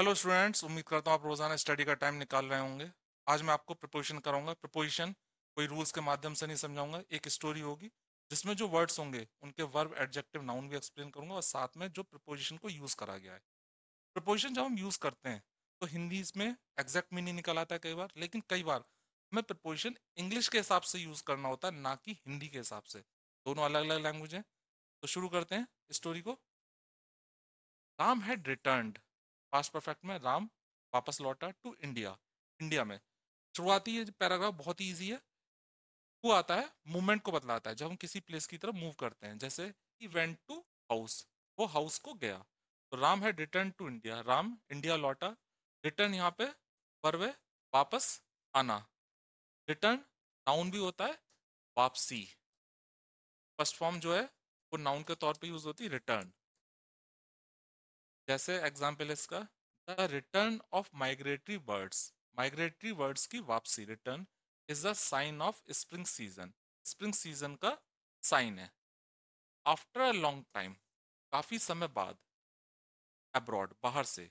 hello students उम्मीद करता हूँ आप रोज़ाना स्टडी का टाइम निकाल रहे होंगे आज मैं आपको प्रपोजिशन कराऊंगा प्रपोजिशन कोई रूल्स के माध्यम से नहीं समझाऊंगा एक स्टोरी होगी जिसमें जो वर्ड्स होंगे उनके वर्ब एडजेक्टिव नाउन भी एक्सप्लेन करूंगा और साथ में जो प्रपोजिशन को यूज़ करा गया है प्रपोजिशन जब हम यूज़ करते हैं तो हिंदी में एग्जैक्ट मीनिंग निकल आता है कई बार लेकिन कई बार हमें प्रपोजिशन इंग्लिश के हिसाब से यूज़ करना होता है ना कि हिंदी के हिसाब से दोनों अलग अलग लैंग्वेज हैं तो शुरू करते हैं स्टोरी को Ram had returned past perfect में राम वापस लौटा टू इंडिया इंडिया में शुरुआती ये पैराग्राफ बहुत ही ईजी है वो आता है मूवमेंट को बतलाता है जब हम किसी प्लेस की तरफ मूव करते हैं जैसे ही वेंट टू हाउस वो हाउस को गया तो राम है return to India Ram India लौटा रिटर्न यहाँ पे वे वापस आना रिटर्न नाउन भी होता है वापसी फर्स्ट फॉर्म जो है वो नाउन के तौर पे यूज होती है रिटर्न जैसे एग्जाम्पल इसका the return of migratory birds migratory birds की वापसी return is the sign of spring season spring season का साइन है आफ्टर अ लॉन्ग टाइम काफ़ी समय बाद अब्रॉड बाहर से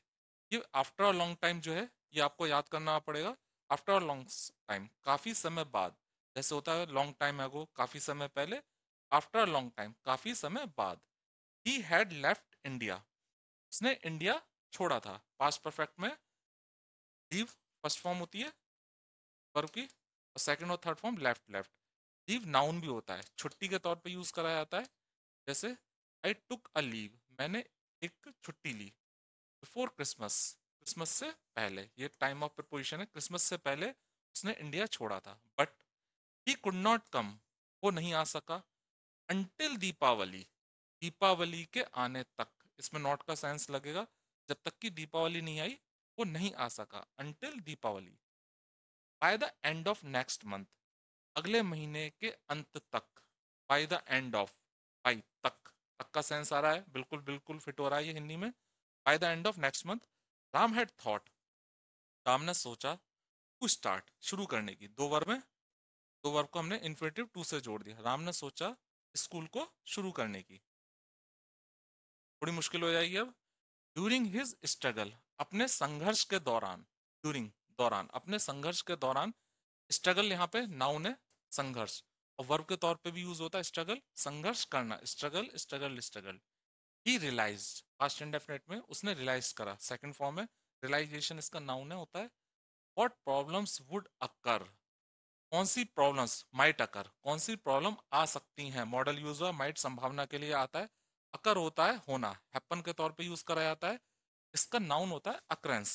ये आफ्टर अ लॉन्ग टाइम जो है ये आपको याद करना पड़ेगा आफ्टर अ लॉन्ग टाइम काफ़ी समय बाद जैसे होता है लॉन्ग टाइम एगो काफ़ी समय पहले आफ्टर अ लॉन्ग टाइम काफ़ी समय बाद ही हैड लेफ्ट इंडिया उसने इंडिया छोड़ा था पास्ट परफेक्ट में लीव फर्स्ट फॉर्म होती है वर्ब की और सेकेंड और third form left left leave noun भी होता है छुट्टी के तौर पे यूज करा जाता है जैसे आई टुक अ लीव मैंने एक छुट्टी ली बिफोर क्रिसमस क्रिसमस से पहले ये टाइम ऑफ प्रपोजिशन है क्रिसमस से पहले उसने इंडिया छोड़ा था but he could not come वो नहीं आ सका अंटिल दीपावली दीपावली के आने तक इसमें नॉट का साइंस लगेगा जब तक कि दीपावली नहीं आई वो नहीं आ सका until Deepavali by the end of next month अगले महीने के अंत तक by the end of by तक तक का सेंस आ रहा है बिल्कुल बिल्कुल फिट हो रहा है ये हिंदी में by the end of next month Ram had thought Ram ने सोचा टू स्टार्ट शुरू करने की दो वर्ब में दो वर्ब को हमने इन्फिनेटिव टू से जोड़ दिया राम ने सोचा स्कूल को शुरू करने की थोड़ी मुश्किल हो जाएगी अब ड्यूरिंग हिज स्ट्रगल अपने संघर्ष के दौरान ड्यूरिंग दौरान अपने संघर्ष के दौरान स्ट्रगल यहाँ पे नाउन है संघर्ष और वर्ब के तौर पे भी यूज होता है स्ट्रगल संघर्ष करना struggle struggle struggle he realise past indefinite में उसने रियलाइज करा सेकंड फॉर्म है रियलाइजेशन इसका नाउन है होता है वॉट प्रॉब्लम्स वुड अकर कौन सी प्रॉब्लम्स माइट अकर कौन सी प्रॉब्लम आ सकती हैं मॉडल यूज हुआ माइट संभावना के लिए आता है अकर होता है होना हैपन के तौर पे यूज करा जाता है इसका नाउन होता है अक्रेंस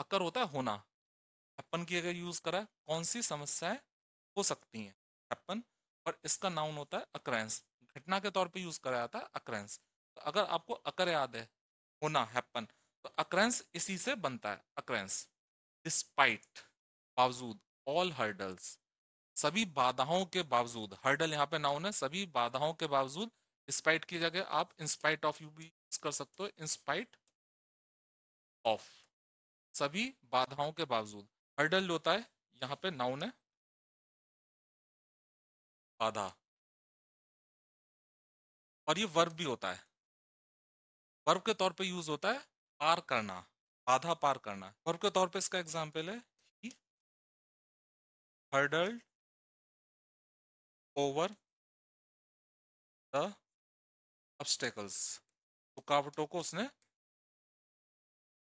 अकर होता है होना हैपन की अगर यूज करा कौन सी समस्याएं हो सकती हैं हैपन और इसका नाउन होता है अक्रेंस घटना के तौर पे यूज करा जाता है अक्रेंस तो अगर आपको अकर याद है होना हैपन तो अक्रेंस इसी से बनता है अक्रेंस डिस्पाइट बावजूद ऑल हर्डल्स सभी बाधाओं के बावजूद हर्डल यहाँ पे नाउन है सभी बाधाओं के बावजूद स्पाइट की जगह आप इंस्पाइट ऑफ यू भी यूज कर सकते हो इंस्पाइट ऑफ सभी बाधाओं के बावजूद हर्डल होता है यहाँ पे नाउन है बाधा और ये वर्ब भी होता है वर्ब के तौर पे यूज होता है पार करना बाधा पार करना वर्ब के तौर पे इसका एग्जाम्पल है हर्डल्ड ओवर द ऑब्स्टेकल्स रुकावटों को उसने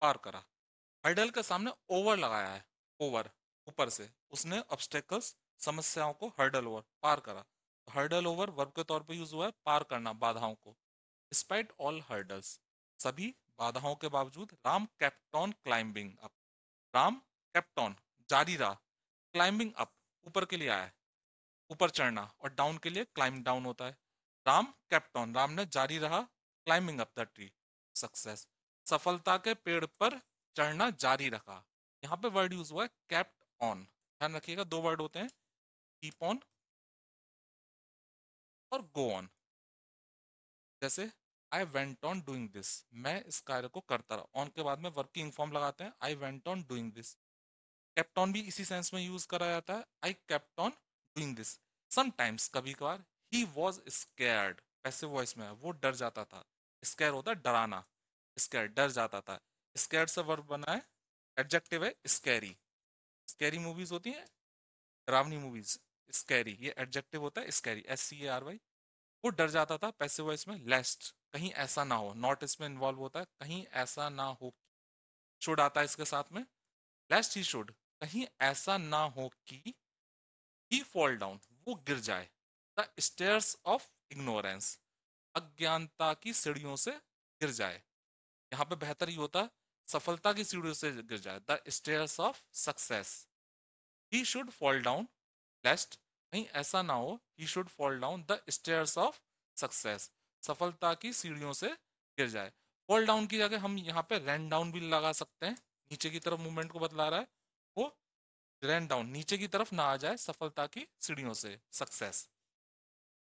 पार करा हाइडल के सामने ओवर लगाया है ओवर ऊपर से उसने ऑब्स्टेकल्स समस्याओं को हर्डल ओवर पार करा हर्डल ओवर वर्ब के तौर पे यूज हुआ है पार करना बाधाओं को डिस्पाइट ऑल हर्डल्स सभी बाधाओं के बावजूद Ram kept on climbing up Ram kept on जारी रहा क्लाइंबिंग अप ऊपर के लिए आया ऊपर चढ़ना और डाउन के लिए क्लाइम डाउन होता है राम कैप्टन राम ने जारी रहा climbing up the tree success सफलता के पेड़ पर चढ़ना जारी रखा यहाँ पे वर्ड यूज हुआ है कैप्ट ऑन ध्यान रखिएगा दो वर्ड होते हैं कीप ऑन और गो ऑन जैसे I went on doing this मैं इस कार्य को करता रहा ऑन के बाद में वर्किंग फॉर्म लगाते हैं I went on doing this kept on भी इसी सेंस में यूज करा जाता है I kept on doing this sometimes कभी कभार he was scared passive voice में वो डर जाता था स्केयर होता है डराना स्केयर डर जाता था स्केयर से वर्ब बना है एडजेक्टिव है स्कैरी स्कैरी मूवीज होती हैं डरावनी मूवीज स्कैरी ये एडजेक्टिव होता है scary S C A R Y वो डर जाता था पैसे वॉइस में लेस्ट कहीं ऐसा ना हो नॉट इसमें इन्वॉल्व होता है कहीं ऐसा ना हो शुड आता है इसके साथ में लेस्ट ही शुड कहीं ऐसा ना हो कि ही फॉल डाउन वो गिर जाए द स्टेयर्स ऑफ इग्नोरेंस अज्ञानता की सीढ़ियों से गिर जाए यहाँ पे बेहतर ही होता सफलता की सीढ़ियों से गिर जाए the stairs of success he should fall down lest कहीं ऐसा ना हो he should fall down the stairs of success सफलता की सीढ़ियों से गिर जाए फॉल डाउन की जगह हम यहाँ पे रैन डाउन भी लगा सकते हैं नीचे की तरफ मूवमेंट को बतला रहा है ग्रैंड डाउन नीचे की तरफ ना आ जाए सफलता की सीढ़ियों से सक्सेस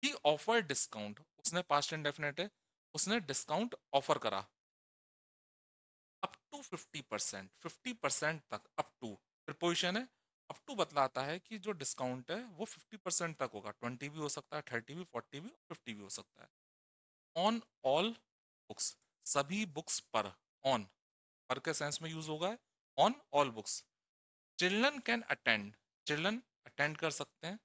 ही ऑफर डिस्काउंट उसने पास्ट इंडेफिनेट है उसने डिस्काउंट ऑफर करा up to fifty percent fifty percent तक अप टू प्रिपोजिशन है अप टू बतलाता है कि जो डिस्काउंट है वो फिफ्टी परसेंट तक होगा ट्वेंटी भी हो सकता है थर्टी भी फोर्टी भी फिफ्टी भी हो सकता है ऑन ऑल बुक्स सभी बुक्स पर ऑन पर के सेंस में यूज होगा on all books children can attend children attend कर सकते हैं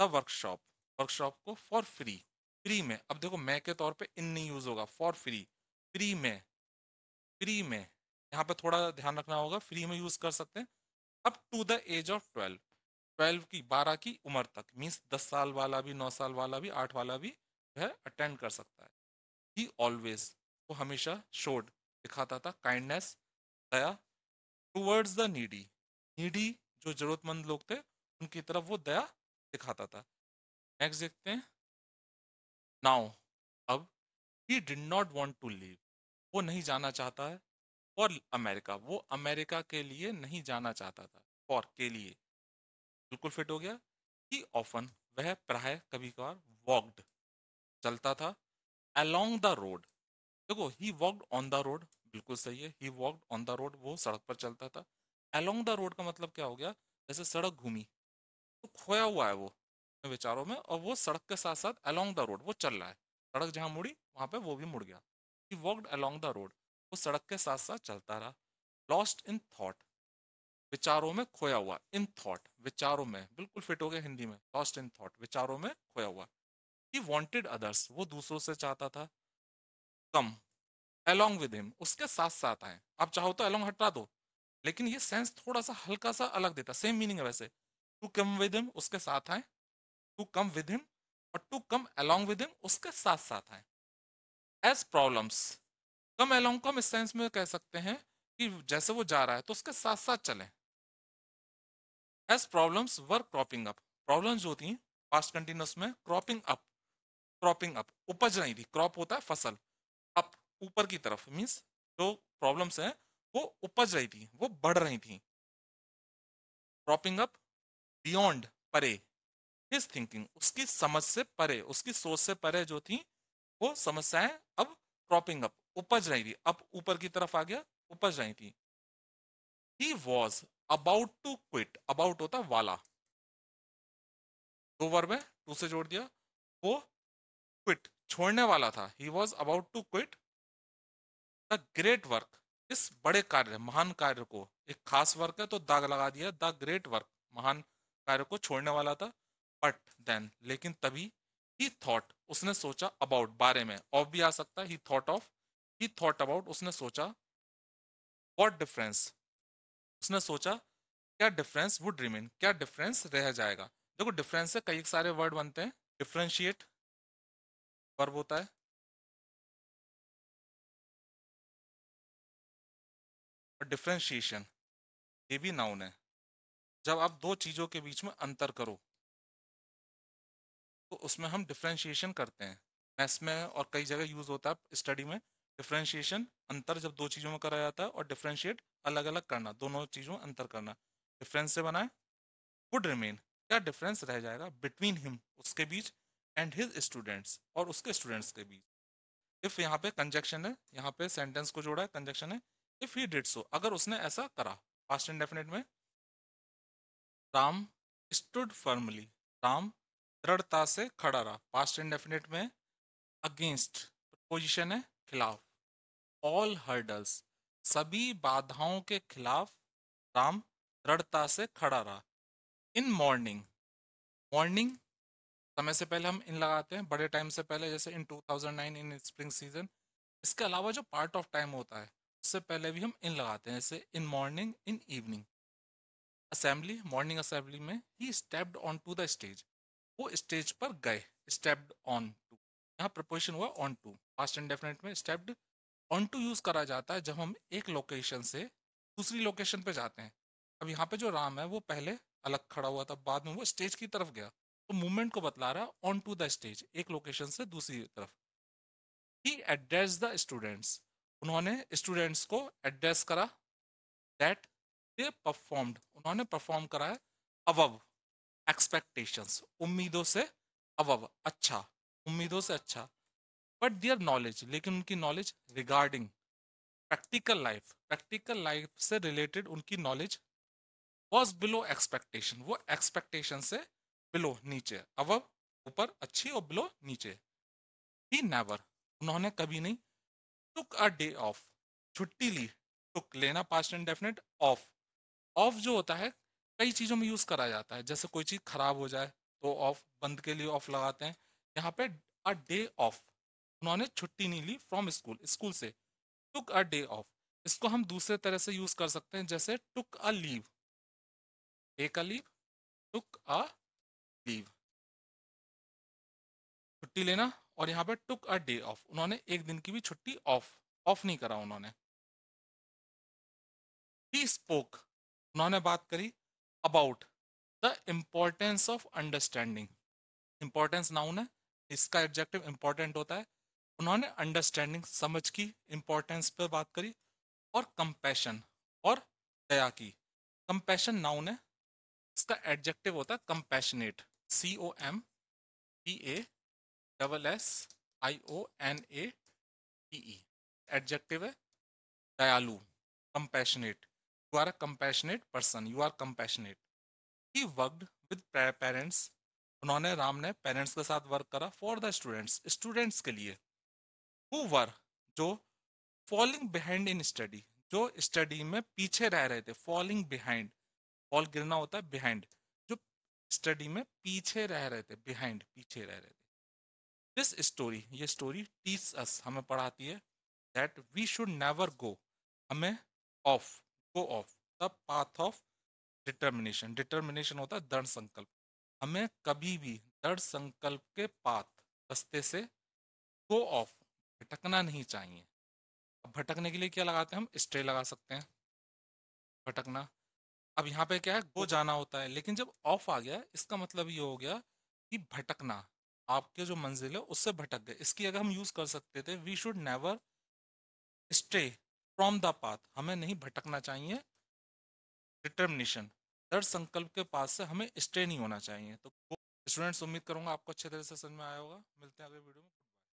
द वर्कशॉप वर्कशॉप को फॉर फ्री फ्री में अब देखो मैं के तौर पे इन नहीं यूज होगा फॉर फ्री फ्री में फ्री में यहाँ पे थोड़ा ध्यान रखना होगा फ्री में यूज कर सकते हैं अब to the age of twelve twelve की बारह की उम्र तक मीन्स दस साल वाला भी नौ साल वाला भी आठ वाला भी जो है अटेंड कर सकता है ही ऑलवेज वो हमेशा शोड दिखाता था काइंडनेस दया टूवर्ड्स द नीडी नीडी जो जरूरतमंद लोग थे उनकी तरफ वो दया दिखाता था नेक्स्ट देखते हैं नाउ अब he did not want to leave वो नहीं जाना चाहता है और अमेरिका वो अमेरिका के लिए नहीं जाना चाहता था और के लिए बिल्कुल फिट हो गया ही ऑफन वह प्राय कभी कभार वॉकड चलता था अलोंग द रोड देखो he walked on the road बिल्कुल सही है he walked on the road वो सड़क पर चलता था अलोंग द रोड का मतलब क्या हो गया जैसे सड़क घूमी तो खोया हुआ है वो विचारों में और वो सड़क के साथ साथ अलोंग द रोड वो चल रहा है सड़क जहाँ मुड़ी वहाँ पे वो भी मुड़ गया he walked along the road वो सड़क के साथ साथ चलता रहा लॉस्ट इन थाट विचारों में खोया हुआ इन थाट विचारों में बिल्कुल फिट हो गया हिंदी में लॉस्ट इन थाट विचारों में खोया हुआ ही वॉन्टेड अदर्स वो दूसरों से चाहता था कम अलोंग विद हिम उसके साथ साथ आए आप चाहो तो अलोंग हटा दो लेकिन ये सेंस थोड़ा सा हल्का सा अलग देता सेम मीनिंग है वैसे टू कम विद हिम उसके साथ आए टू कम विद हिम और to come along with him उसके साथ साथ आए as problems come along come इस सेंस में कह सकते हैं कि जैसे वो जा रहा है तो उसके साथ साथ चले as problems were cropping up problem जो थी पास्ट कंटिन्यूस में क्रॉपिंग अप क्रॉपिंग अप उपज रही थी क्रॉप होता है फसल अप ऊपर की तरफ मीन्स जो प्रॉब्लम्स हैं वो उपज रही थी वो बढ़ रही थी क्रॉपिंग अप बियॉन्ड परे हिज थिंकिंग उसकी समझ से परे उसकी सोच से परे जो थी वो समस्याएं अब क्रॉपिंग अप उपज रही थी अब ऊपर की तरफ आ गया उपज रही थी he was about to quit about होता वाला दो वर्ब है टू से जोड़ दिया वो क्विट छोड़ने वाला था he was about to quit the great work इस बड़े कार्य महान कार्य को एक खास वर्क है तो दाग लगा दिया द ग्रेट वर्क महान कार्य को छोड़ने वाला था बट देन लेकिन तभी ही थॉट उसने सोचा अबाउट बारे में ऑफ भी आ सकता है he thought of he thought about उसने सोचा वॉट डिफरेंस उसने सोचा क्या डिफरेंस वुड रिमेन क्या डिफरेंस रह जाएगा देखो डिफरेंस से कई सारे वर्ड बनते हैं डिफ्रेंशिएट वर्ब होता है डिफ्रेंशिएशन ये भी नाउन है जब आप दो चीज़ों के बीच में अंतर करो तो उसमें हम डिफ्रेंशिएशन करते हैं मैथ्स में और कई जगह यूज़ होता है स्टडी में डिफ्रेंशिएशन अंतर जब दो चीज़ों में कराया जाता है और डिफ्रेंशिएट अलग अलग करना दोनों चीज़ों में अंतर करना डिफरेंस से बनाए वुड रिमेन क्या डिफरेंस रह जाएगा बिटवीन हिम उसके बीच एंड हिज स्टूडेंट्स और उसके स्टूडेंट्स के बीच इफ यहाँ पे कंजक्शन है यहाँ पे सेंटेंस को जोड़ा है कंजक्शन है इफ ही डिड सो अगर उसने ऐसा करा पास्ट इंडेफिनेट में राम स्टूड फर्मली राम दृढ़ता से खड़ा रहा पास्ट इंडेफिनेट में अगेंस्ट पोजिशन है खिलाफ ऑल हर्डल्स सभी बाधाओं के खिलाफ राम दृढ़ता से खड़ा रहा इन मॉर्निंग मॉर्निंग समय से पहले हम इन लगाते हैं बड़े टाइम से पहले जैसे इन 2009 इन स्प्रिंग सीजन इसके अलावा जो पार्ट ऑफ टाइम होता है उससे पहले भी हम इन लगाते हैं जैसे in morning in evening assembly morning assembly में he stepped on to the stage वो स्टेज पर गए स्टेप्ड ऑन टू यहाँ प्रपोजिशन हुआ ऑन टू फास्ट डेफिनेट में स्टेप्ड ऑन टू यूज करा जाता है जब हम एक लोकेशन से दूसरी लोकेशन पे जाते हैं अब यहाँ पे जो राम है वो पहले अलग खड़ा हुआ था बाद में वो स्टेज की तरफ गया तो मूवमेंट को बतला रहा ऑन टू द स्टेज एक लोकेशन से दूसरी तरफ ही एड्रेस द स्टूडेंट्स उन्होंने स्टूडेंट्स को एड्रेस करा दैट दे परफॉर्म्ड उन्होंने परफॉर्म करा है अवव एक्सपेक्टेशंस उम्मीदों से अवव अच्छा उम्मीदों से अच्छा बट दियर नॉलेज लेकिन उनकी knowledge regarding practical life practical life से रिलेटेड उनकी नॉलेज वॉज बिलो एक्सपेक्टेशन वो एक्सपेक्टेशन से बिलो नीचे अब ऊपर अच्छी और बिलो नीचे ही नेवर उन्होंने कभी नहीं took a day off छुट्टी ली took लेना past indefinite off off जो होता है कई चीजों में use करा जाता है जैसे कोई चीज खराब हो जाए तो off बंद के लिए off लगाते हैं यहाँ पे a day off उन्होंने छुट्टी नहीं ली from school school से took a day off इसको हम दूसरे तरह से use कर सकते हैं जैसे took a leave take a leave took a leave छुट्टी लेना और यहाँ पर टुक अ डे ऑफ उन्होंने एक दिन की भी छुट्टी ऑफ ऑफ नहीं करा उन्होंने ही स्पोक उन्होंने बात करी about the importance of understanding importance noun है इसका एब्जेक्टिव इम्पोर्टेंट होता है उन्होंने अंडरस्टैंडिंग समझ की इम्पोर्टेंस पर बात करी और कंपैशन और दया की कंपैशन नाउन है इसका एडजेक्टिव होता है compassionate C O M P A double S I O N A T E adjective है दयालु compassionate you are a compassionate person you are compassionate he worked with parents उन्होंने राम ने parents के साथ वर्क करा for the students students के लिए who were जो फॉलिंग बिहाइंड इन स्टडी जो स्टडी में पीछे रह रहे थे फॉलिंग बिहाइंड फॉल गिरना होता है बिहाइंड जो स्टडी में पीछे रह रहे थे बिहाइंड पीछे रह रहे थे दिस स्टोरी ये स्टोरी टीच अस हमें पढ़ाती है that we should never go हमें off go off the path of determination determination होता है दृढ़ संकल्प हमें कभी भी दृढ़ संकल्प के पाथ रस्ते से गो ऑफ भटकना नहीं चाहिए अब भटकने के लिए क्या लगाते हैं हम स्ट्रे लगा सकते हैं भटकना अब यहाँ पे क्या है गो जाना होता है लेकिन जब ऑफ आ गया इसका मतलब ये हो गया कि भटकना आपके जो मंजिल है उससे भटक गए इसकी अगर हम यूज कर सकते थे we should never stay from the path हमें नहीं भटकना चाहिए डिटर्मिनेशन दृढ़ संकल्प के पास से हमें स्टे नहीं होना चाहिए तो स्टूडेंट्स उम्मीद करूंगा आपको अच्छे तरह से समझ में आया होगा मिलते हैं अगले वीडियो में